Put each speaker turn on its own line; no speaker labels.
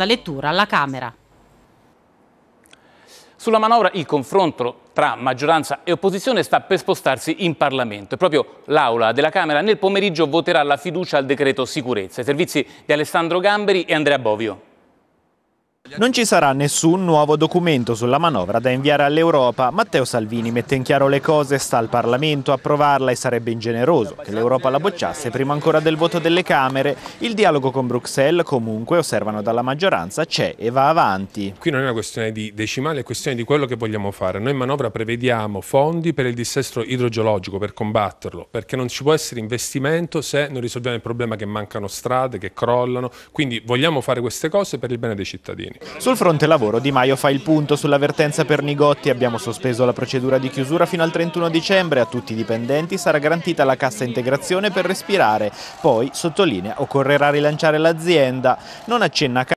La lettura alla Camera.
Sulla manovra il confronto tra maggioranza e opposizione sta per spostarsi in Parlamento. E proprio l'Aula della Camera nel pomeriggio voterà la fiducia al decreto sicurezza. I servizi di Alessandro Gamberi e Andrea Bovio.
Non ci sarà nessun nuovo documento sulla manovra da inviare all'Europa. Matteo Salvini mette in chiaro le cose, sta al Parlamento a provarla e sarebbe ingeneroso che l'Europa la bocciasse prima ancora del voto delle Camere. Il dialogo con Bruxelles comunque, osservano dalla
maggioranza, c'è e va avanti. Qui non è una questione di decimale, è questione di quello che vogliamo fare. Noi in manovra prevediamo fondi per il dissesto idrogeologico, per combatterlo, perché non ci può essere investimento se non risolviamo il problema che mancano strade, che crollano. Quindi vogliamo fare queste cose per il bene dei cittadini. Sul fronte lavoro Di Maio fa il punto sull'avvertenza per Nigotti, abbiamo sospeso
la procedura di chiusura fino al 31 dicembre, a tutti i dipendenti sarà garantita la cassa integrazione per respirare, poi, sottolinea, occorrerà rilanciare l'azienda, non accenna a